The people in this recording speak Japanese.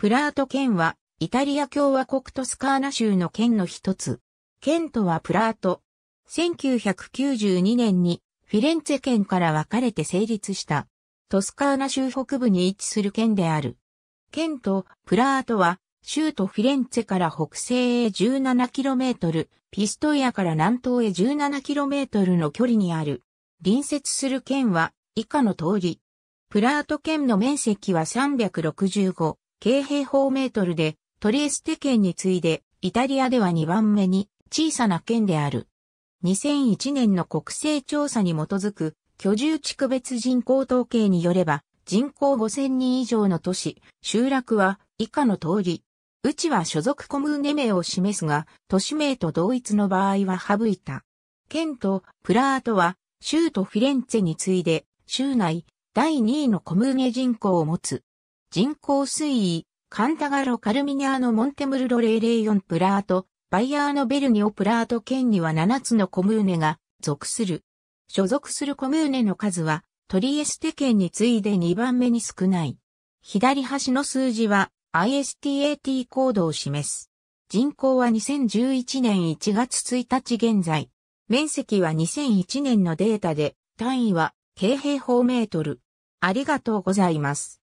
プラート県は、イタリア共和国トスカーナ州の県の一つ。県とはプラート。1992年にフィレンツェ県から分かれて成立した。トスカーナ州北部に位置する県である。県とプラートは、州都フィレンツェから北西へ 17km、ピストイアから南東へ 17km の距離にある。隣接する県は以下の通り。プラート県の面積は365京平方メートルで、トリエステ県に次いで、イタリアでは2番目に小さな県である。2001年の国勢調査に基づく居住地区別人口統計によれば、人口5000人以上の都市、集落は以下の通り。うちは所属コムーネ名を示すが、都市名と同一の場合は省いた。県とプラートは、州都フィレンツェに次いで、州内、第2位のコムーネ人口を持つ。人口推移、カンタガロ・カルミニアのモンテムルロ004プラート、バイヤーのベルニオプラート県には7つのコムーネが属する。所属するコムーネの数は、トリエステ県に次いで2番目に少ない。左端の数字は ISTAT コードを示す。人口は2011年1月1日現在。面積は2001年のデータで、単位は、京平方メートル。ありがとうございます。